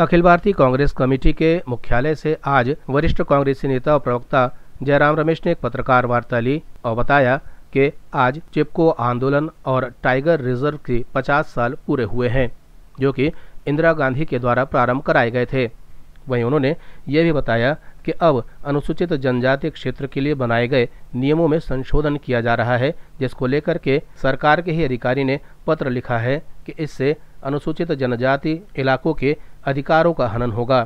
अखिल भारतीय कांग्रेस कमेटी के मुख्यालय से आज वरिष्ठ कांग्रेसी नेता और प्रवक्ता जयराम रमेश ने एक पत्रकार वार्ता ली और बताया कि आज चिपको आंदोलन और टाइगर रिजर्व के 50 साल पूरे हुए हैं जो कि इंदिरा गांधी के द्वारा प्रारंभ कराए गए थे वहीं उन्होंने ये भी बताया कि अब अनुसूचित जनजाति क्षेत्र के लिए बनाए गए नियमों में संशोधन किया जा रहा है जिसको लेकर के सरकार के ही अधिकारी ने पत्र लिखा है कि इससे अनुसूचित जनजाति इलाकों के अधिकारों का हनन होगा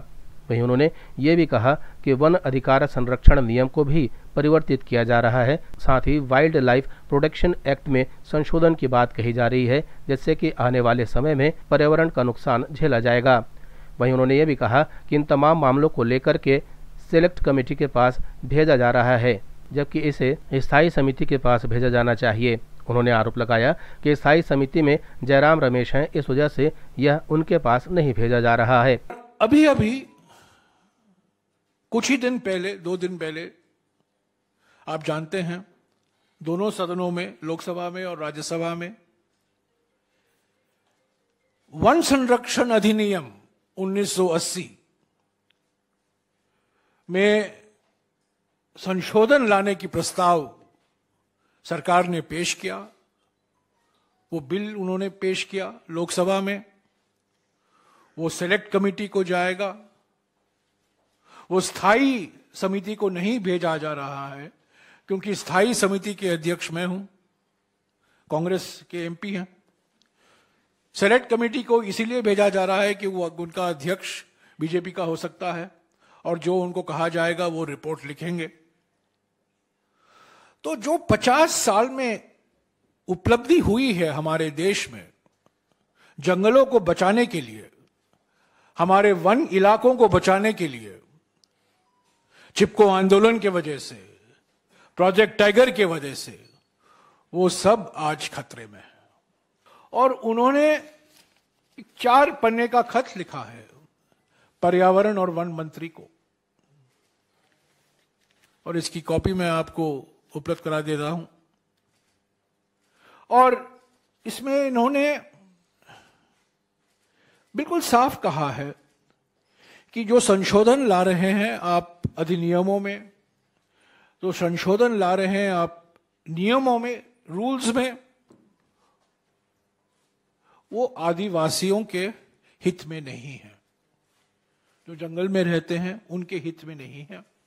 वहीं उन्होंने ये भी कहा कि वन अधिकार संरक्षण नियम को भी परिवर्तित किया जा रहा है साथ ही वाइल्ड लाइफ प्रोटेक्शन एक्ट में संशोधन की बात कही जा रही है जिससे कि आने वाले समय में पर्यावरण का नुकसान झेला जाएगा वहीं उन्होंने ये भी कहा कि इन तमाम मामलों को लेकर के सेलेक्ट कमेटी के पास भेजा जा रहा है जबकि इसे स्थायी समिति के पास भेजा जाना चाहिए उन्होंने आरोप लगाया कि स्थायी समिति में जयराम रमेश हैं इस वजह से यह उनके पास नहीं भेजा जा रहा है अभी अभी कुछ ही दिन पहले दो दिन पहले आप जानते हैं दोनों सदनों में लोकसभा में और राज्यसभा में वन संरक्षण अधिनियम 1980 में संशोधन लाने की प्रस्ताव सरकार ने पेश किया वो बिल उन्होंने पेश किया लोकसभा में वो सेलेक्ट कमेटी को जाएगा वो स्थाई समिति को नहीं भेजा जा रहा है क्योंकि स्थाई समिति के अध्यक्ष मैं हूं कांग्रेस के एमपी हैं सेलेक्ट कमेटी को इसीलिए भेजा जा रहा है कि वो उनका अध्यक्ष बीजेपी का हो सकता है और जो उनको कहा जाएगा वो रिपोर्ट लिखेंगे तो जो 50 साल में उपलब्धि हुई है हमारे देश में जंगलों को बचाने के लिए हमारे वन इलाकों को बचाने के लिए चिपको आंदोलन के वजह से प्रोजेक्ट टाइगर के वजह से वो सब आज खतरे में है और उन्होंने चार पन्ने का खत लिखा है पर्यावरण और वन मंत्री को और इसकी कॉपी मैं आपको उपलब्ध करा दे रहा हूं और इसमें इन्होंने बिल्कुल साफ कहा है कि जो संशोधन ला रहे हैं आप अधिनियमों में जो संशोधन ला रहे हैं आप नियमों में रूल्स में वो आदिवासियों के हित में नहीं है जो जंगल में रहते हैं उनके हित में नहीं है